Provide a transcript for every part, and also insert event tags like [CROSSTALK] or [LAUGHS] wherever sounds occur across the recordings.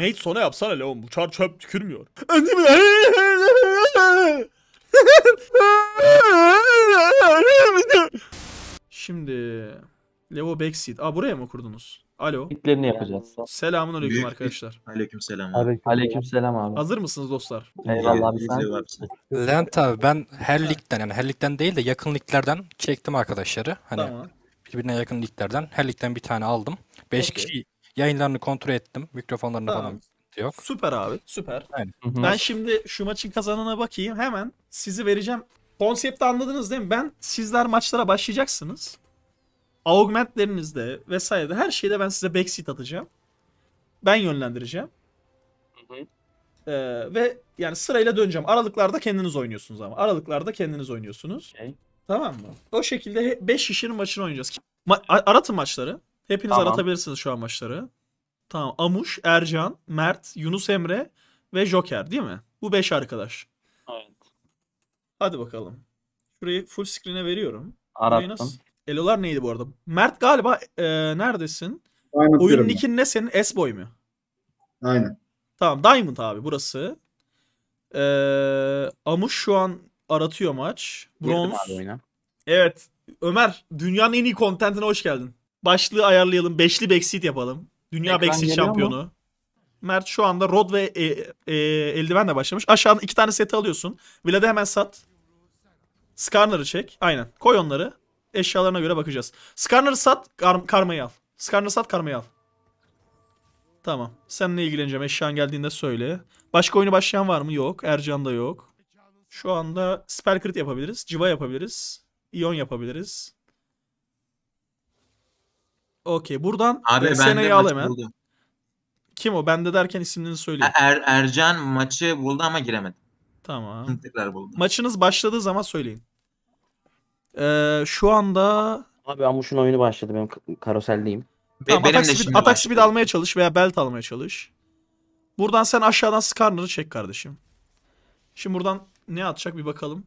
Mate sona yapsana Leon. Bu çar çöp tükürmüyor. Şimdi Levo Backseat. Aa buraya mı kurdunuz? Alo. İlklerini yapacağız. Selamun aleyküm Büyük- arkadaşlar. Aleyküm selam. abi. Aleyküm selam abi. Hazır mısınız dostlar? Eyvallah abi sen. Levent abi ben her ligden yani her ligden değil de yakın liglerden çektim arkadaşları. Hani Tamam. birbirine yakın liglerden. Her ligden bir tane aldım. 5 Okey. kişi Yayınlarını kontrol ettim. Mikrofonlarını tamam. falan yok. Süper abi süper. Aynen. Ben şimdi şu maçın kazanana bakayım. Hemen sizi vereceğim. Konsepti anladınız değil mi? Ben sizler maçlara başlayacaksınız. Augmentlerinizde vesairede her şeyde ben size backseat atacağım. Ben yönlendireceğim. Ee, ve yani sırayla döneceğim. Aralıklarda kendiniz oynuyorsunuz ama. Aralıklarda kendiniz oynuyorsunuz. Okay. Tamam mı? O şekilde 5 kişinin maçını oynayacağız. Ma- aratın maçları. Hepiniz tamam. aratabilirsiniz şu an maçları. Tamam. Amuş, Ercan, Mert, Yunus Emre ve Joker değil mi? Bu 5 arkadaş. Evet. Hadi bakalım. Şurayı full screen'e veriyorum. Arattım. Nasıl... Elolar neydi bu arada? Mert galiba e, neredesin? Diamond Oyunun nick'in ne senin? S-Boy mu? Aynen. Tamam Diamond abi burası. Ee, Amuş şu an aratıyor maç. Bronz. Evet. Ömer dünyanın en iyi kontentine hoş geldin başlığı ayarlayalım. Beşli backseat yapalım. Dünya Ekran backseat şampiyonu. Mu? Mert şu anda rod ve e, e, eldivenle başlamış. Aşağıdan iki tane seti alıyorsun. Vlad'ı hemen sat. Skarner'ı çek. Aynen. Koy onları. Eşyalarına göre bakacağız. Skarner'ı sat. Kar karmayı al. Skarner'ı sat. Karmayı al. Tamam. Seninle ilgileneceğim. Eşyan geldiğinde söyle. Başka oyunu başlayan var mı? Yok. Ercan da yok. Şu anda spell yapabiliriz. Civa yapabiliriz. ion yapabiliriz. Okey buradan Abi e, Sena'yı al hemen. Buldu. Kim o? Bende derken isimlerini söyleyeyim. E, er, Ercan maçı buldu ama giremedi. Tamam. Tekrar buldu. Maçınız başladığı zaman söyleyin. Ee, şu anda... Abi Amuş'un oyunu başladı. Ben karoseldeyim. tamam, benim atak, de speed, atak speed almaya çalış veya belt almaya çalış. Buradan sen aşağıdan Skarner'ı çek kardeşim. Şimdi buradan ne atacak bir bakalım.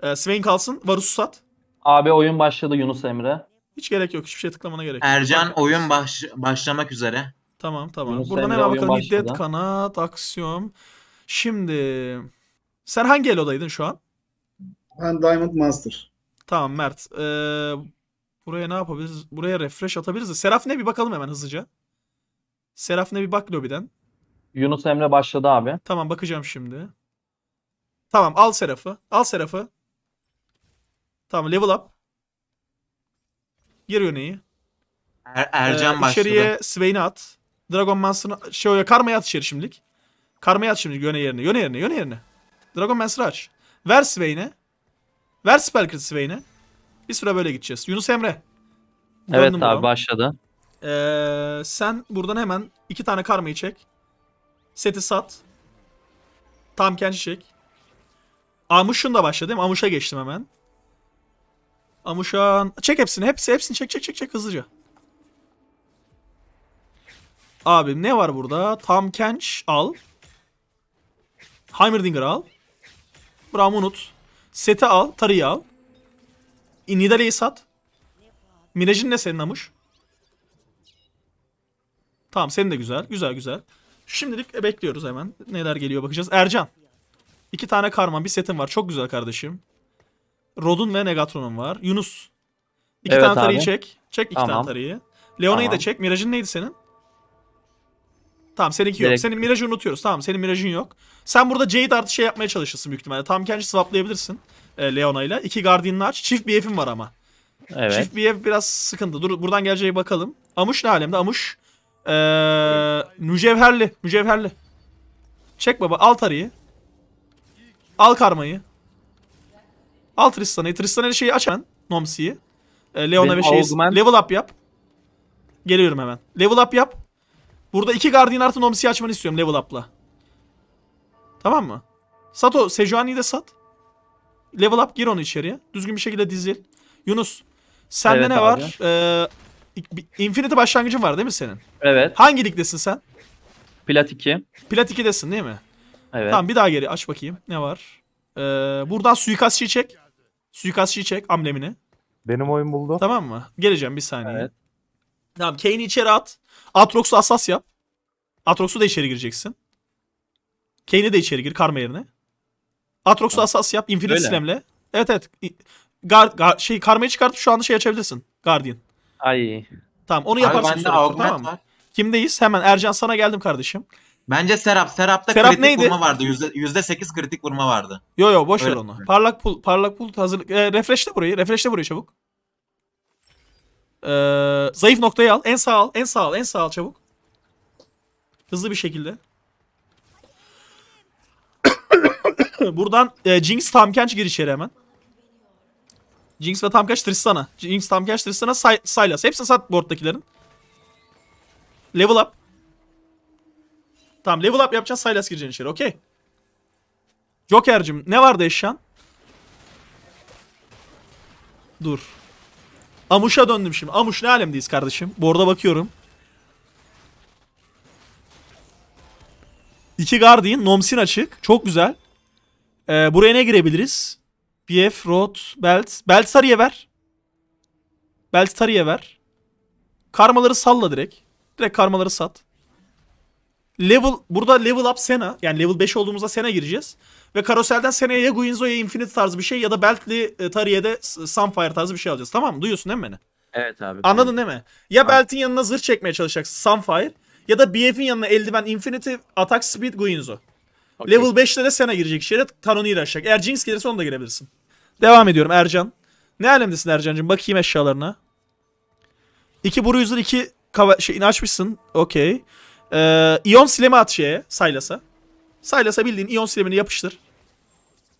Ee, Swain kalsın. Varus'u sat. Abi oyun başladı Yunus Emre. Hiç gerek yok. Hiçbir şey tıklamana gerek yok. Ercan Bak. oyun baş, başlamak üzere. Tamam tamam. Yunus Buradan hemen bakalım. başladı. kanat, aksiyon. Şimdi sen hangi elodaydın şu an? Ben Diamond Master. Tamam Mert. Ee, buraya ne yapabiliriz? Buraya refresh atabiliriz Seraf ne bir bakalım hemen hızlıca. Seraf ne bir bak lobiden. Yunus Emre başladı abi. Tamam bakacağım şimdi. Tamam al Seraf'ı. Al Seraf'ı. Tamam level up. Gir yöneyi. Er Ercan ee, başladı. İçeriye Swain'i at. Dragon Mancer'ı şöyle karmaya at içeri şimdilik. Karmaya at şimdi yöne yerine. Yöne yerine. Yöne yerine. Dragon Mancer'ı aç. Ver Swain'e. Ver Spellcrit Swain'e. Bir süre böyle gideceğiz. Yunus Emre. Evet Döndüm abi başladı. Ee, sen buradan hemen iki tane karmayı çek. Seti sat. Tam kendi çek. Amuş'un da başladı değil mi? Amuş'a geçtim hemen. Amuşan. Çek hepsini. Hepsi, hepsini çek çek çek çek hızlıca. Abim ne var burada? Tam Kench al. Heimerdinger al. Bram unut. Sete al. Tarı'yı al. Nidalee'yi sat. Miraj'ın ne senin Amuş? Tamam senin de güzel. Güzel güzel. Şimdilik e, bekliyoruz hemen. Neler geliyor bakacağız. Ercan. İki tane karman bir setin var. Çok güzel kardeşim. Rod'un ve Negatron'un var. Yunus. İki evet tane tarayı abi. çek. Çek iki tamam. tane tarayı. Leona'yı tamam. da çek. Miraj'ın neydi senin? Tamam seninki Direkt. yok. Senin mirajı unutuyoruz. Tamam senin mirajın yok. Sen burada Jade artı şey yapmaya çalışırsın büyük ihtimalle. Tam kendi swaplayabilirsin e, Leona İki Guardian'ını aç. Çift BF'in var ama. Evet. Çift BF biraz sıkıntı. Dur buradan geleceği bakalım. Amuş ne alemde? Amuş ee, mücevherli. Mücevherli. Çek baba. Al tarıyı. Al karmayı. Al Tristan'ı. Tristan'ı şeyi aç hemen. Nomsi'yi. E, Leona ve şeyi level up yap. Geliyorum hemen. Level up yap. Burada iki Guardian artı Nomsi'yi açmanı istiyorum level up'la. Tamam mı? Sat o. Sejuani'yi de sat. Level up gir onu içeriye. Düzgün bir şekilde dizil. Yunus. Sende evet, ne abi. var? Ee, Infinity başlangıcın var değil mi senin? Evet. Hangi ligdesin sen? Plat 2. Plat 2'desin değil mi? Evet. Tamam bir daha geri aç bakayım. Ne var? Ee, buradan suikastçıyı çek. Suikastçıyı çek amblemini. Benim oyun buldu. Tamam mı? Geleceğim bir saniye. Evet. Tamam Kane'i içeri at. Atrox'u asas yap. Atrox'u da içeri gireceksin. Kane'i de içeri gir karma yerine. Atrox'u tamam. asas yap. Infinite Öyle. Slam'le. Evet evet. Gar, gar, şey karmayı çıkartıp şu anda şey açabilirsin. Guardian. Ay. Tamam onu yaparsın. Abi bende tamam. Var. Kimdeyiz? Hemen Ercan sana geldim kardeşim. Bence Serap. Serap'ta Serap kritik neydi? vurma vardı. Yüzde sekiz kritik vurma vardı. Yo yo boş ver onu. Parlak pul, parlak pul hazırlık. E, refresh'te burayı. Refresh'te burayı çabuk. E, zayıf noktayı al. En sağ al. En sağ al. En sağ al çabuk. Hızlı bir şekilde. [COUGHS] Buradan e, Jinx Tamkenç gir içeri hemen. Jinx ve Tamkenç Tristana. Jinx Tamkenç Tristana Sy Sylas. Hepsi sat board'dakilerin. Level up. Tamam level up yapacağız. Silas gireceksin içeri. Okey. Joker'cim ne vardı eşyan? Dur. Amuş'a döndüm şimdi. Amuş ne alemdeyiz kardeşim? Bu Borda bakıyorum. İki Guardian. Nomsin açık. Çok güzel. Ee, buraya ne girebiliriz? BF, Rod, Belt. Belt Sarı'ya ver. Belt Sarı'ya ver. Karmaları salla direkt. Direkt karmaları sat level burada level up Sena yani level 5 olduğumuzda Sena gireceğiz. Ve karoselden Sena'ya ya Guinzo ya Infinity tarzı bir şey ya da Beltli e, de Sunfire tarzı bir şey alacağız. Tamam mı? Duyuyorsun değil mi beni? Evet abi. Anladın değil mi? Ya abi. Belt'in yanına zırh çekmeye çalışacaksın Sunfire ya da BF'in yanına eldiven Infinity Attack Speed Guinzo. Okay. Level 5'te de Sena girecek içeri. Tanoni'yi açacak. Eğer Jinx gelirse onu da girebilirsin. Devam ediyorum Ercan. Ne alemdesin Ercan'cığım? Bakayım eşyalarına. İki Bruiser, iki kava şeyini açmışsın. Okey. Ee, iyon silemi at şeye. Saylas'a. Saylas'a bildiğin iyon silemini yapıştır.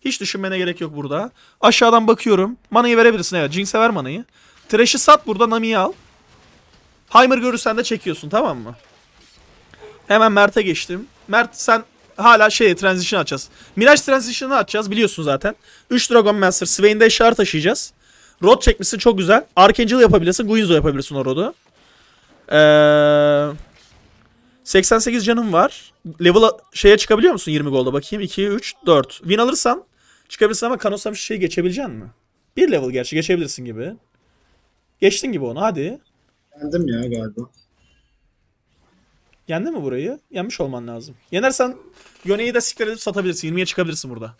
Hiç düşünmene gerek yok burada. Aşağıdan bakıyorum. Manayı verebilirsin evet. Jinx'e ver manayı. Trash'i sat burada. Nami'yi al. Heimer görürsen de çekiyorsun tamam mı? Hemen Mert'e geçtim. Mert sen hala şey transition açacağız. Mirage transition'ı açacağız biliyorsun zaten. 3 Dragon Master Swain'de eşar taşıyacağız. Rod çekmişsin çok güzel. Archangel yapabilirsin. Guinzo yapabilirsin o Rod'u. Eee... 88 canım var. Level şeye çıkabiliyor musun 20 golda bakayım. 2, 3, 4. Win alırsan çıkabilirsin ama kanosa bir şey geçebilecek mi? Bir level gerçi geçebilirsin gibi. Geçtin gibi onu hadi. Yendim ya galiba. Yendi mi burayı? Yenmiş olman lazım. Yenersen yöneyi de siktir edip satabilirsin. 20'ye çıkabilirsin burada.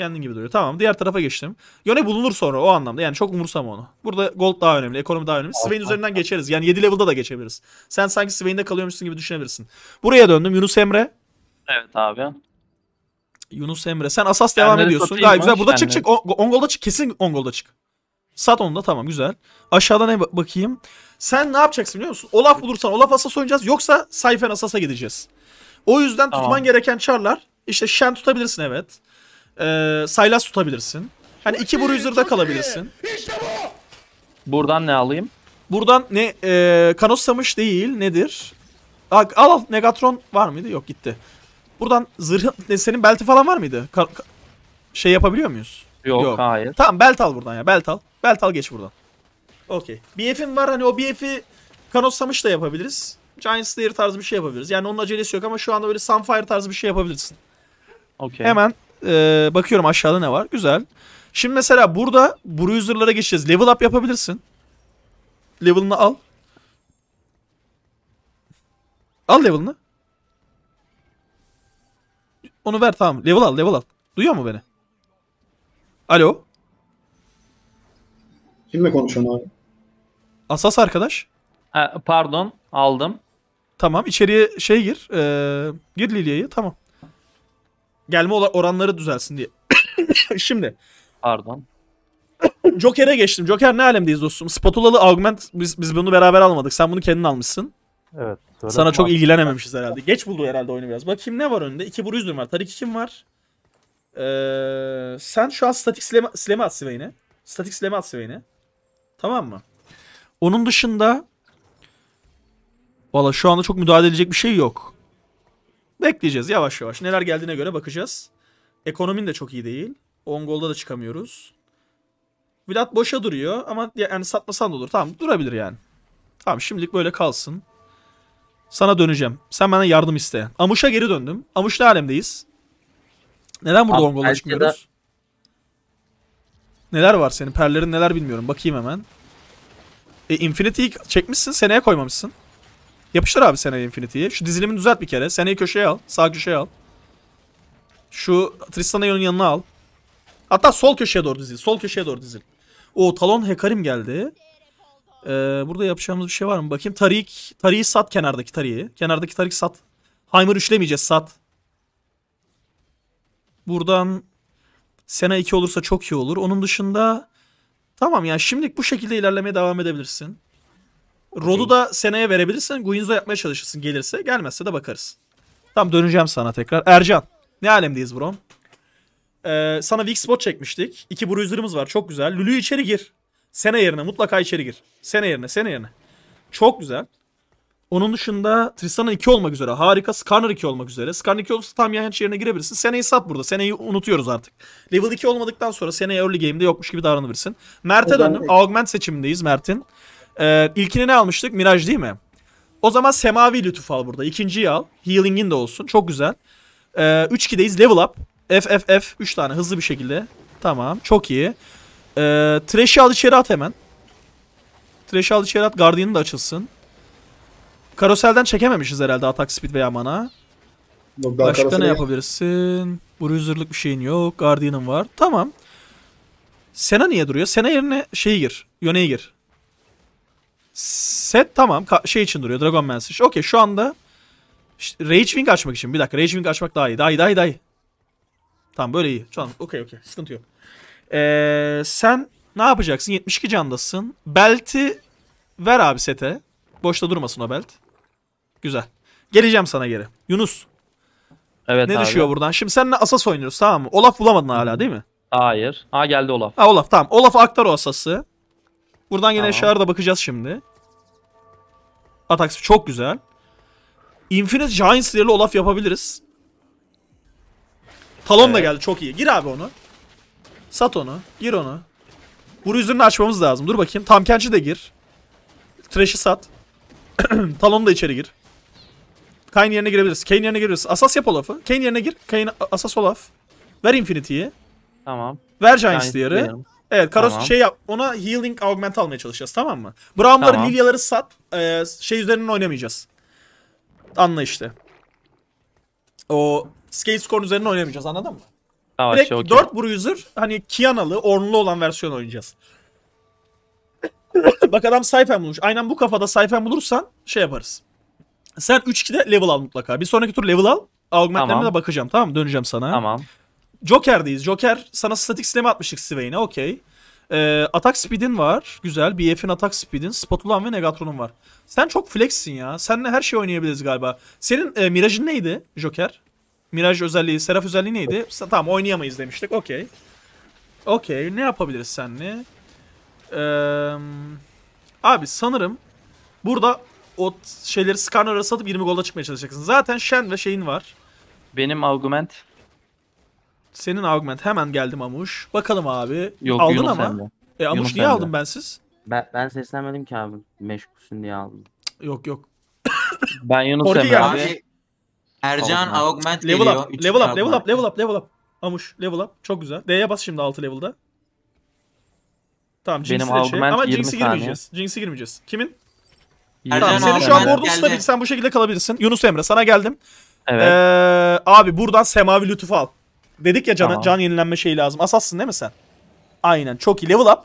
Kendin gibi duruyor. Tamam diğer tarafa geçtim. Yone bulunur sonra o anlamda. Yani çok umursama onu. Burada gold daha önemli. Ekonomi daha önemli. Swain üzerinden geçeriz. Yani 7 level'da da geçebiliriz. Sen sanki Swain'de kalıyormuşsun gibi düşünebilirsin. Buraya döndüm. Yunus Emre. Evet abi. Yunus Emre. Sen asas devam ediyorsun. Gayet güzel. Burada çık çık. Ongol'da çık. Kesin Ongol'da çık. Sat onu da tamam güzel. Aşağıda ne bakayım. Sen ne yapacaksın biliyor musun? Olaf bulursan Olaf Asas oynayacağız. Yoksa Sayfen Asas'a gideceğiz. O yüzden tamam. tutman gereken çarlar. İşte Shen tutabilirsin evet e, Saylas tutabilirsin. Hani iki Bruiser'da kalabilirsin. İşte bu. Buradan ne alayım? Buradan ne e, Kanosamış değil nedir? Al, al Negatron var mıydı? Yok gitti. Buradan zırh ne, senin belti falan var mıydı? Ka şey yapabiliyor muyuz? Yok, Yok, hayır. Tamam belt al buradan ya belt al. Belt al geç buradan. Okey. BF'im var hani o BF'i Kanosamış da yapabiliriz. Giant Slayer tarzı bir şey yapabiliriz. Yani onun acelesi yok ama şu anda böyle Sunfire tarzı bir şey yapabilirsin. Okey. Hemen e, bakıyorum aşağıda ne var. Güzel. Şimdi mesela burada bruiser'lara geçeceğiz. Level up yapabilirsin. Level'ını al. Al level'ını. Onu ver tamam. Level al level al. Duyuyor mu beni? Alo. Kimle konuşuyorsun abi? Asas arkadaş. Ha, pardon aldım. Tamam içeriye şey gir. E, gir Lilia'yı tamam gelme oranları düzelsin diye. [COUGHS] Şimdi. Pardon. Joker'e geçtim. Joker ne alemdeyiz dostum? Spatulalı augment biz, biz bunu beraber almadık. Sen bunu kendin almışsın. Evet. Sana çok ilgilenememişiz herhalde. Geç buldu herhalde oyunu biraz. Bakayım ne var önünde? İki Bruiser var. Tarik kim var? Ee, sen şu an statik sileme, sileme at Swain'e. Statik sileme at Swain'e. Tamam mı? Onun dışında Valla şu anda çok müdahale edecek bir şey yok. Bekleyeceğiz yavaş yavaş. Neler geldiğine göre bakacağız. Ekonomin de çok iyi değil. 10 da çıkamıyoruz. Vlad boşa duruyor ama yani satmasan da olur. Tamam durabilir yani. Tamam şimdilik böyle kalsın. Sana döneceğim. Sen bana yardım iste. Amuş'a geri döndüm. Amuş ne alemdeyiz? Neden burada 10 golda çıkmıyoruz? Neler var senin? Perlerin neler bilmiyorum. Bakayım hemen. E, Infinity'yi çekmişsin. Seneye koymamışsın. Yapıştır abi seneye Infinity'yi. Şu dizilimini düzelt bir kere. Seneyi köşeye al. Sağ köşeye al. Şu Tristan Aeon'un yanına al. Hatta sol köşeye doğru dizil. Sol köşeye doğru dizil. O Talon Hekarim geldi. Ee, burada yapacağımız bir şey var mı? Bakayım Tarik. Tarik'i sat kenardaki Tarik'i. Kenardaki Tarik sat. Heimer üçlemeyeceğiz sat. Buradan Sena 2 olursa çok iyi olur. Onun dışında tamam yani şimdilik bu şekilde ilerlemeye devam edebilirsin. Rod'u da seneye verebilirsin. Guinzo yapmaya çalışırsın gelirse. Gelmezse de bakarız. Tam döneceğim sana tekrar. Ercan. Ne alemdeyiz bro? Ee, sana Wix spot çekmiştik. İki bruiser'ımız var. Çok güzel. Lülü içeri gir. Sene yerine mutlaka içeri gir. Sene yerine, sene yerine. Çok güzel. Onun dışında Tristan'ın 2 olmak üzere. Harika. Skarner 2 olmak üzere. Skarner 2 olursa tam Yahenç yerine girebilirsin. Seneyi sat burada. Seneyi unutuyoruz artık. Level 2 olmadıktan sonra seneye early game'de yokmuş gibi davranabilirsin. Mert'e döndüm. Augment seçimindeyiz Mert'in. Ee, ilkini ne almıştık? Miraj değil mi? O zaman semavi lütuf al burada. İkinciyi al. Healing'in de olsun. Çok güzel. Ee, 3-2'deyiz. Level up. F, F, F. 3 tane hızlı bir şekilde. Tamam. Çok iyi. Ee, Trash'i al içeri at hemen. Trash'i al içeri at. Guardian'ı da açılsın. Karoselden çekememişiz herhalde atak speed veya mana. Yok, Başka ne yapabilirsin? Bruiser'lık bir şeyin yok. Guardian'ın var. Tamam. Sena niye duruyor? Sena yerine şey gir. Yöne'ye gir. Set tamam. Ka şey için duruyor. Dragon Message. Okey şu anda işte Rage Wing açmak için. Bir dakika Rage Wing açmak daha iyi. Daha iyi daha iyi daha iyi. Tamam böyle iyi. Şu an okey okey. Sıkıntı yok. Ee, sen ne yapacaksın? 72 candasın. Belt'i ver abi sete. Boşta durmasın o belt. Güzel. Geleceğim sana geri. Yunus. Evet Ne abi. düşüyor buradan? Şimdi seninle Asas oynuyoruz tamam mı? Olaf bulamadın hala değil mi? Hayır. Ha geldi Olaf. Ha Olaf tamam. Olaf aktar o Asas'ı. Buradan yine tamam. şehirde bakacağız şimdi. Atax çok güzel. Infinite Giants ile Olaf yapabiliriz. Talon evet. da geldi çok iyi. Gir abi onu. Sat onu. Gir onu. Buru üzerine açmamız lazım. Dur bakayım. Tam Kenç'i de gir. Trash'i sat. [CLEARS THROAT] Talon da içeri gir. Kayn yerine girebiliriz. Kane yerine girebiliriz. Asas yap Olaf'ı. Kane yerine gir. Kane Asas Olaf. Ver Infinity'yi. Tamam. Ver Giants diğeri. Evet Karos tamam. şey yap. Ona healing augment almaya çalışacağız tamam mı? Brown'ları tamam. Lilya'ları sat. E, şey üzerinden oynamayacağız. Anla işte. O scale score üzerinden oynamayacağız anladın mı? Tamam, Direkt şey, okay. 4 bruiser hani Kiana'lı ornlu olan versiyon oynayacağız. [COUGHS] Bak adam sayfen bulmuş. Aynen bu kafada sayfen bulursan şey yaparız. Sen 3-2'de level al mutlaka. Bir sonraki tur level al. Augmentlerine tamam. de bakacağım tamam mı? Döneceğim sana. Tamam. Joker'deyiz. Joker sana statik slam atmıştık Swain'e. Okey. Ee, atak speed'in var. Güzel. BF'in atak speed'in. Spatulan ve Negatron'un var. Sen çok flexsin ya. Seninle her şey oynayabiliriz galiba. Senin e, mirajın neydi Joker? Miraj özelliği, Seraf özelliği neydi? Tamam oynayamayız demiştik. Okey. Okey. Ne yapabiliriz seninle? Ee, abi sanırım burada o şeyleri Skarner'a satıp 20 golda çıkmaya çalışacaksın. Zaten Shen ve şeyin var. Benim argument senin augment hemen geldim Amuş. Bakalım abi. Yok, Aldın Yunus ama. Sende. E, Amuş niye sende. aldım bensiz? Ben, ben seslenmedim ki abi. Meşgulsün diye aldım. Yok yok. ben Yunus Emre abi. abi. Ercan augment, augment level geliyor. Up, level up, level up, level up, level up. Amuş level up. Çok güzel. D'ye bas şimdi 6 level'da. Tamam Jinx'i de şey. Ama Jinx'i girmeyeceğiz. Jinx'i girmeyeceğiz. Kimin? Ercan tamam senin şu an board'un stabil. Sen bu şekilde kalabilirsin. Yunus Emre sana geldim. Evet. Ee, abi buradan semavi lütuf al. Dedik ya can, tamam. can yenilenme şeyi lazım. Asassın değil mi sen? Aynen çok iyi. Level up.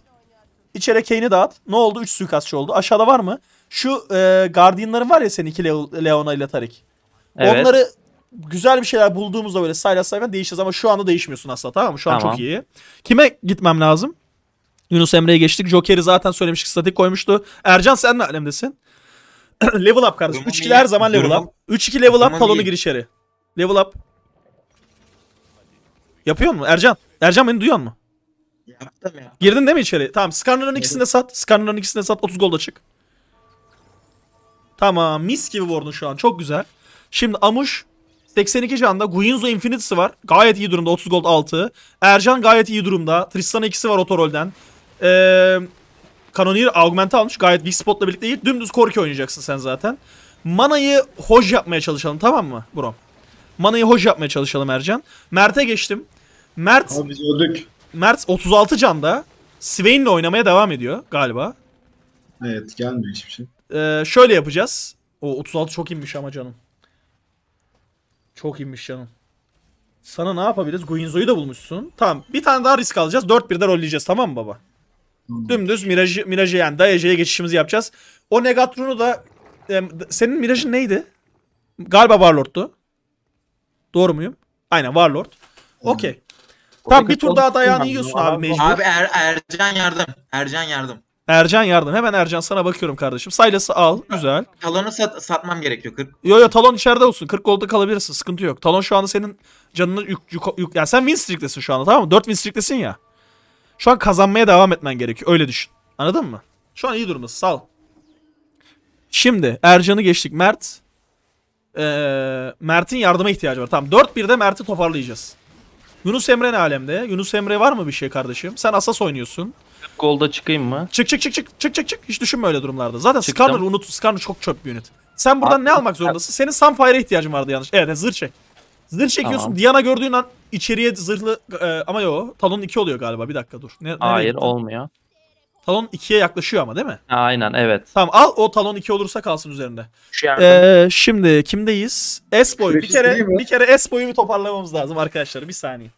İçeri Kane'i dağıt. Ne oldu? 3 suikastçı oldu. Aşağıda var mı? Şu e, Guardian'ların var ya senin iki Le Leona ile Tarik. Evet. Onları güzel bir şeyler bulduğumuzda böyle sayla sayla değişeceğiz ama şu anda değişmiyorsun asla tamam mı? Şu an çok iyi. Kime gitmem lazım? Yunus Emre'ye geçtik. Joker'i zaten söylemiş ki Statik koymuştu. Ercan sen ne alemdesin? [CLEARS THROAT] level up kardeşim. 3 her zaman level up. 3-2 level up. Palonu gir içeri. Level up. Yapıyor mu? Ercan. Ercan beni duyuyor mu? Yaptım ya. Girdin değil mi içeri? Tamam. Skarner'ın ikisinde sat. Skarner'ın ikisinde sat. 30 golda çık. Tamam. Mis gibi vurdun şu an. Çok güzel. Şimdi Amuş 82 canda. Guinzo Infinity'si var. Gayet iyi durumda. 30 gold 6. Ercan gayet iyi durumda. Tristan ikisi var otorolden. Eee... Kanonier augment almış. Gayet big spotla birlikte değil. Dümdüz Korki oynayacaksın sen zaten. Mana'yı hoj yapmaya çalışalım tamam mı Brom? Mana'yı hoj yapmaya çalışalım Ercan. Mert'e geçtim. Mert Abi biz öldük. Mert 36 canda. Swain'le oynamaya devam ediyor galiba. Evet gelmiyor hiçbir şey. Ee, şöyle yapacağız. O 36 çok inmiş ama canım. Çok inmiş canım. Sana ne yapabiliriz? Guinzo'yu da bulmuşsun. Tamam. Bir tane daha risk alacağız. 4-1'de rolleyeceğiz. Tamam mı baba? Tamam. Dümdüz Miraj'ı, Miraj'ı yani Dayage'ye geçişimizi yapacağız. O Negatron'u da... E, senin Miraj'ın neydi? Galiba Warlord'tu. Doğru muyum? Aynen Warlord. Okey. Tamam bir tur daha dayağını yiyorsun abi, abi mecbur. Abi er, Ercan yardım. Ercan yardım. Ercan yardım. Hemen Ercan sana bakıyorum kardeşim. Saylas'ı al. Güzel. Talon'u sat, satmam gerekiyor. 40. Yo yo Talon içeride olsun. 40 golda kalabilirsin. Sıkıntı yok. Talon şu anda senin canını yük... yük, yük yani sen win streak'tesin şu anda tamam mı? 4 win streak'tesin ya. Şu an kazanmaya devam etmen gerekiyor. Öyle düşün. Anladın mı? Şu an iyi durumdasın. Sal. Şimdi Ercan'ı geçtik. Mert. Ee, Mert'in yardıma ihtiyacı var. Tamam 4-1'de Mert'i toparlayacağız. Yunus Emre ne alemde? Yunus Emre var mı bir şey kardeşim? Sen asas oynuyorsun. Golda çıkayım mı? Çık çık çık çık çık çık çık. Hiç düşünme öyle durumlarda. Zaten Çıktım. Skarner unut. Skarner çok çöp bir unit. Sen buradan Abi, ne almak zorundasın? Senin Sunfire'a ihtiyacın vardı yanlış. Evet zırh çek. Zırh çekiyorsun. Tamam. Diana gördüğün an içeriye zırhlı e, ama yo. Talon 2 oluyor galiba. Bir dakika dur. Ne, Hayır olmuyor. Talon 2'ye yaklaşıyor ama değil mi? Aynen evet. Tamam al o talon 2 olursa kalsın üzerinde. Ee, şimdi kimdeyiz? s boyu Bir kere bir kere S-Boy'u bir toparlamamız lazım arkadaşlar. Bir saniye.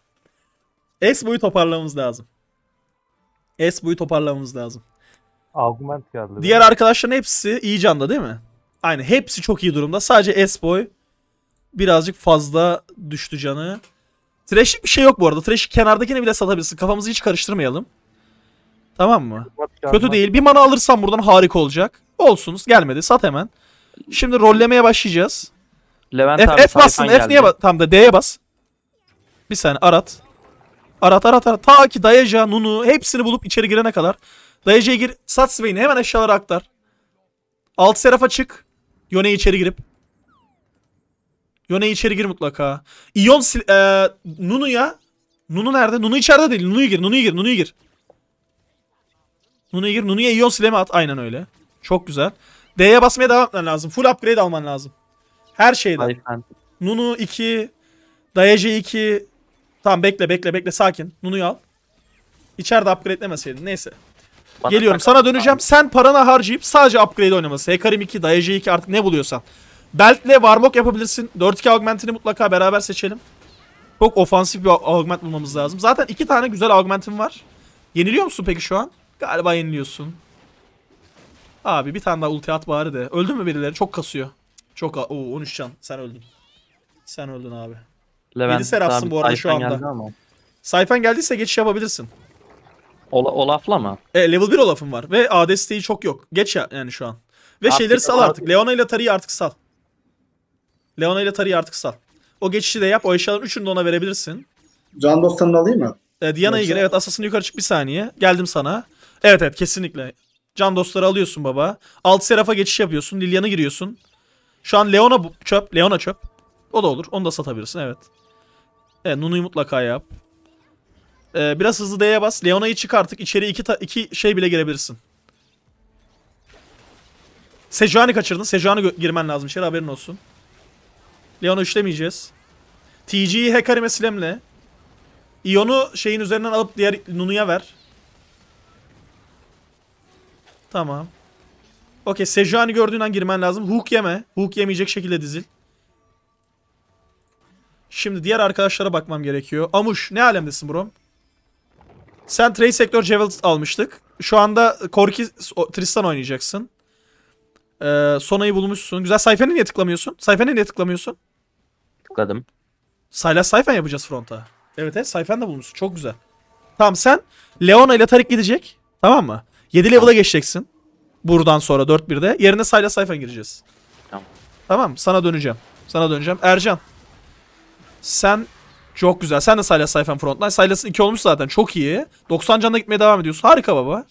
S-Boy'u toparlamamız lazım. S-Boy'u toparlamamız lazım. Argument geldi. Diğer arkadaşların hepsi iyi canda değil mi? Aynı hepsi çok iyi durumda. Sadece S-Boy birazcık fazla düştü canı. Trash'lik bir şey yok bu arada. Trash'i kenardakine bile satabilirsin. Kafamızı hiç karıştırmayalım. Tamam mı? Kötü değil. Bir mana alırsam buradan harika olacak. Olsunuz. Gelmedi. Sat hemen. Şimdi rollemeye başlayacağız. Levent F, abi, F bassın. F niye bas? Tam da D'ye bas. Bir saniye arat. Arat arat arat. Ta ki Dayaja, Nunu hepsini bulup içeri girene kadar. Dayaja'ya gir. Sat Swain'i hemen eşyaları aktar. Alt Seraf'a çık. Yone içeri girip. Yone içeri gir mutlaka. İyon e, Nunu'ya. Nunu nerede? Nunu içeride değil. Nunu'yu gir. Nunu'yu gir. Nunu'yu gir. Nunu'ya gir. Nunu'ya Eos sileme at. Aynen öyle. Çok güzel. D'ye basmaya devam etmen lazım. Full upgrade alman lazım. Her şeyden. Hayır, Nunu 2. Dayaje 2. Tamam bekle bekle bekle sakin. Nunu'yu al. İçeride upgradelemeseydin. Neyse. Bana Geliyorum sana döneceğim. Abi. Sen paranı harcayıp sadece upgrade oynaması. Hekarim 2, Dayaje 2 artık ne buluyorsan. Belt'le Varmok yapabilirsin. 4-2 augmentini mutlaka beraber seçelim. Çok ofansif bir augment bulmamız lazım. Zaten iki tane güzel augmentim var. Yeniliyor musun peki şu an? Galiba yeniliyorsun. Abi bir tane daha ulti at bari de. Öldün mü birileri? Çok kasıyor. Çok o 13 can. Sen öldün. Sen öldün abi. Levent, 7 serapsın bu arada şu anda. Sayfan geldiyse geçiş şey yapabilirsin. Ola, Olaf'la mı? E, level 1 Olaf'ın var. Ve AD desteği çok yok. Geç ya, yani şu an. Ve artık, şeyleri sal artık. Leona ile Tari'yi artık sal. Leona ile Tari'yi artık sal. O geçişi de yap. O eşyaların üçünü de ona verebilirsin. Can dostanını alayım mı? E, Diana'yı gir. Evet asasını yukarı çık bir saniye. Geldim sana. Evet evet kesinlikle. Can dostları alıyorsun baba. Alt Seraf'a geçiş yapıyorsun. Lilian'a giriyorsun. Şu an Leona çöp. Leona çöp. O da olur. Onu da satabilirsin evet. Evet Nunu'yu mutlaka yap. Ee, biraz hızlı D'ye bas. Leona'yı çık artık. İçeri iki, iki şey bile girebilirsin. Sejuani kaçırdın. Sejuani girmen lazım içeri haberin olsun. Leon'u üçlemeyeceğiz. TG'yi Hecarim'e silemle. Ion'u şeyin üzerinden alıp diğer Nunu'ya ver. Tamam. Okey Sejuani gördüğün an girmen lazım. Hook yeme. Hook yemeyecek şekilde dizil. Şimdi diğer arkadaşlara bakmam gerekiyor. Amuş ne alemdesin bro? Sen Trey Sektör Jewel almıştık. Şu anda Korki Tristan oynayacaksın. Ee, Sona'yı bulmuşsun. Güzel sayfanı niye tıklamıyorsun? Sayfanı niye tıklamıyorsun? Tıkladım. Saylas sayfen yapacağız fronta. Evet evet sayfen de bulmuşsun. Çok güzel. Tamam sen Leona ile Tarik gidecek. Tamam mı? 7 level'a geçeceksin. Buradan sonra 4-1'de. Yerine sayla sayfa gireceğiz. Tamam. Tamam sana döneceğim. Sana döneceğim. Ercan. Sen çok güzel. Sen de Sayla sayfen frontline. Saylas'ın 2 olmuş zaten. Çok iyi. 90 canla gitmeye devam ediyorsun. Harika baba.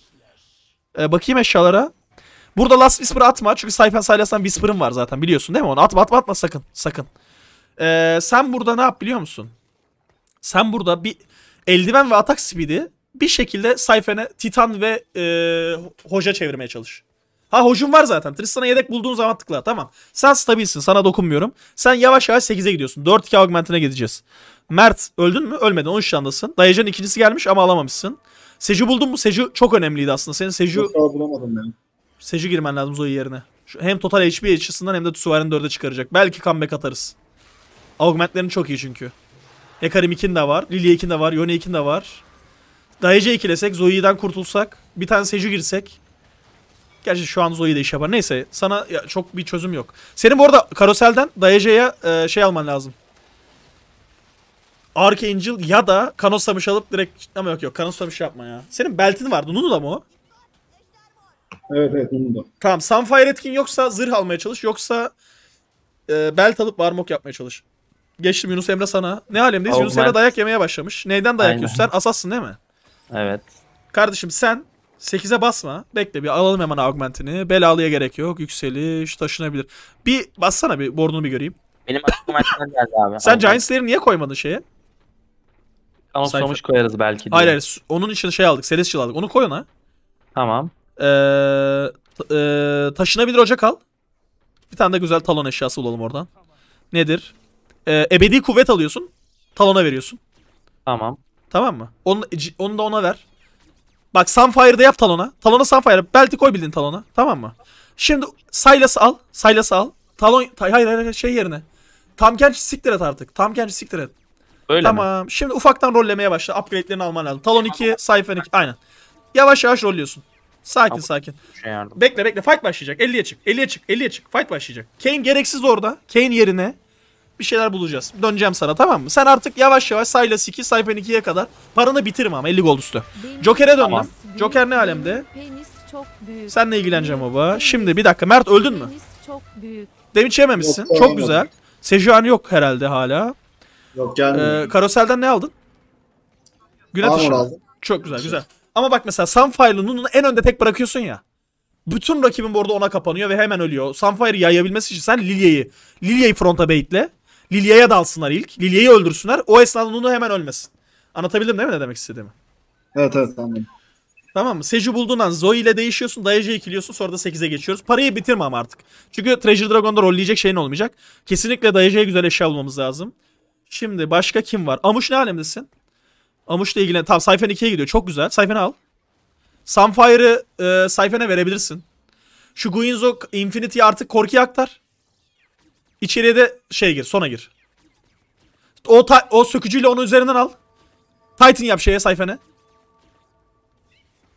Ee, bakayım eşyalara. Burada Last Whisper atma. Çünkü sayfen Sayla'san Whisper'ın var zaten. Biliyorsun değil mi onu? Atma atma atma sakın. Sakın. Ee, sen burada ne yap biliyor musun? Sen burada bir eldiven ve atak speed'i bir şekilde sayfene Titan ve e, Hoca çevirmeye çalış. Ha hocum var zaten. Tristan'a yedek bulduğun zaman tıkla. Tamam. Sen stabilsin. Sana dokunmuyorum. Sen yavaş yavaş 8'e gidiyorsun. 4-2 augmentine gideceğiz. Mert öldün mü? Ölmedin. 13 yandasın. Dayacan ikincisi gelmiş ama alamamışsın. Seju buldun mu? Seju çok önemliydi aslında. Senin Seju... bulamadım ben. Seju girmen lazım Zoe yerine. Şu, hem total HP açısından hem de Tsuvaren'i 4'e çıkaracak. Belki comeback atarız. Augmentlerin çok iyi çünkü. Ekarim 2'nin de var. Lily 2'nin de var. Yone 2'nin de var. Dayaca ikilesek, Zoe'den kurtulsak, bir tane Seju girsek. Gerçi şu an Zoe de iş yapar. Neyse sana ya, çok bir çözüm yok. Senin bu arada karoselden Dayaca'ya e, şey alman lazım. Archangel ya da kanos Kanosamış alıp direkt... Ama yok yok kanos Kanosamış yapma ya. Senin beltin vardı. Nunu da mı o? Evet evet Nunu da. Tamam Sunfire etkin yoksa zırh almaya çalış. Yoksa e, belt alıp varmok yapmaya çalış. Geçtim Yunus Emre sana. Ne alemdeyiz? Olmaz. Yunus Emre dayak yemeye başlamış. Neyden dayak yiyorsun sen? Asassın değil mi? Evet. Kardeşim sen 8'e basma. Bekle bir alalım hemen augmentini. Belalıya gerek yok. Yükseliş taşınabilir. Bir bassana bir board'unu bir göreyim. Benim aklıma geldi abi. Sen giantsleri niye koymadın şeye? Ama Sayfa. koyarız belki Hayır hayır. Onun için şey aldık. Celestial aldık. Onu koy ona. Tamam. Ee, ta- e, taşınabilir ocak al. Bir tane de güzel talon eşyası bulalım oradan. Nedir? Ee, ebedi kuvvet alıyorsun. Talona veriyorsun. Tamam. Tamam mı? Onu, onu da ona ver. Bak Sunfire'da yap Talon'a. Talon'a Sunfire. Belti koy bildin Talon'a. Tamam mı? Şimdi Silas'ı al. Silas'ı al. Talon... Hayır hayır şey yerine. Tam genç siktir et artık. Tam genç siktir et. Öyle tamam. Mi? Şimdi ufaktan rollemeye başla. Upgrade'lerini alman lazım. Talon 2, Cypher 2. Aynen. Yavaş yavaş rolluyorsun. Sakin sakin. Şey bekle bekle. Fight başlayacak. 50'ye çık. 50'ye çık. 50'ye çık. Fight başlayacak. Kane gereksiz orada. Kane yerine bir şeyler bulacağız. Döneceğim sana tamam mı? Sen artık yavaş yavaş sayla 2 sayfen 2'ye kadar paranı bitirme ama 50 gold üstü. Joker'e döndüm. Tamam. Joker ne alemde? Penis çok büyük. Senle ilgileneceğim baba. Şimdi bir dakika Mert öldün mü? Penis çok Demiş şey yememişsin. Yok, çok güzel. Sejuan yok herhalde hala. Yok gelmiyor. Ee, karoselden ne aldın? Gün ateşi. aldım. Çok güzel güzel. Ama bak mesela Sunfire'ın onu en önde tek bırakıyorsun ya. Bütün rakibin bu arada ona kapanıyor ve hemen ölüyor. Sunfire'ı yayabilmesi için sen Lilia'yı Lilia'yı fronta baitle. Lilya'ya dalsınlar ilk. Lilya'yı öldürsünler. O esnada Nunu hemen ölmesin. Anlatabildim değil mi ne demek istediğimi? Evet evet tamam. Tamam mı? Seju bulduğun an Zoe ile değişiyorsun. Dayaja kiliyorsun, Sonra da 8'e geçiyoruz. Parayı bitirme ama artık. Çünkü Treasure Dragon'da rolleyecek şeyin olmayacak. Kesinlikle dayıcıya güzel eşya bulmamız lazım. Şimdi başka kim var? Amuş ne alemdesin? Amuş'la ilgilen. Tamam sayfen 2'ye gidiyor. Çok güzel. Sayfanı al. Sunfire'ı e, sayfana verebilirsin. Şu Guinzo Infinity'yi artık Korki'ye aktar. İçeriye de şey gir. Sona gir. O, o sökücüyle onu üzerinden al. Titan yap şeye sayfana.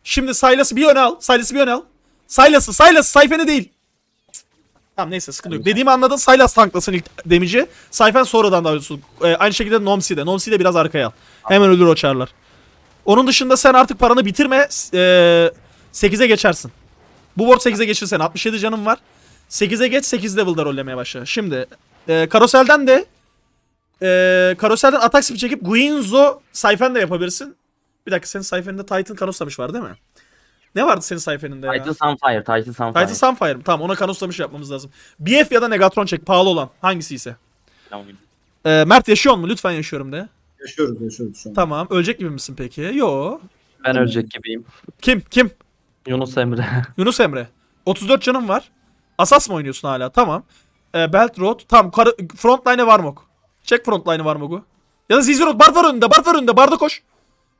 Şimdi Silas'ı bir öne al. Silas'ı bir öne al. Silas'ı Silas sayfanı değil. Cık. Tamam neyse sıkıntı yok. Dediğimi anladın. Silas tanklasın ilk damage'i. Sayfen sonradan daha doğrusu. Ee, aynı şekilde Nomsi de, Nomsi de biraz arkaya al. Hemen ölür o çarlar. Onun dışında sen artık paranı bitirme. Ee, 8'e geçersin. Bu board 8'e geçirsen 67 canım var. 8'e geç 8 level'da rollemeye başla. Şimdi e, karoselden de e, karoselden atak spin çekip Guinzo sayfen de yapabilirsin. Bir dakika senin sayfeninde Titan Kanoslamış var değil mi? Ne vardı senin sayfeninde ya? Titan Sunfire, Titan Sunfire. Titan Sunfire mi? Tamam ona Kanoslamış yapmamız lazım. BF ya da Negatron çek pahalı olan hangisi ise. Tamam. E, Mert yaşıyor mu? Lütfen yaşıyorum de. Yaşıyoruz yaşıyoruz şu an. Tamam ölecek gibi misin peki? Yo. Ben ölecek gibiyim. Kim? Kim? Yunus Emre. [LAUGHS] Yunus Emre. 34 canım var. Asas mı oynuyorsun hala? Tamam. E, Belt Road. Tamam. Frontline'e Varmok. Çek frontline'ı Varmok'u. Ya da Zizirot Bard var önünde. Bard var önünde. Bard'a koş.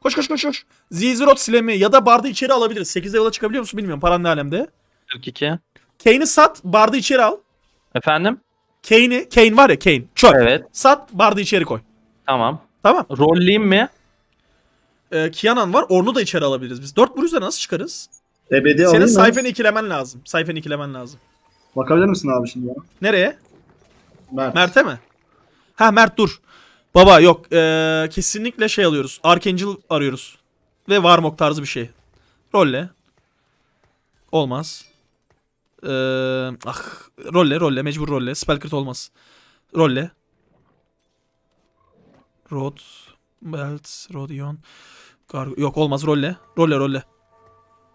Koş koş koş koş. Zizirot silemi ya da Bard'ı içeri alabiliriz. 8'de yola çıkabiliyor musun bilmiyorum. Paran ne alemde? 42. Kane'i sat. Bard'ı içeri al. Efendim? Kane'i. Kane var ya Kane. Çöp. Evet. Sat. Bard'ı içeri koy. Tamam. Tamam. Rolleyim mi? Ee, Kianan var. Onu da içeri alabiliriz biz. 4 buruzla nasıl çıkarız? Ebedi Senin sayfanı ikilemen lazım. Sayfanı ikilemen lazım. Bakabilir misin abi şimdi ya? Nereye? Mert. Mert'e mi? Ha Mert dur. Baba yok. Ee, kesinlikle şey alıyoruz. Archangel arıyoruz. Ve Varmok tarzı bir şey. Rolle. Olmaz. Ee, ah. Rolle rolle. Mecbur rolle. Spellcrit olmaz. Rolle. Rod. Belt. Rodion. Gar yok olmaz. Rolle. Rolle rolle.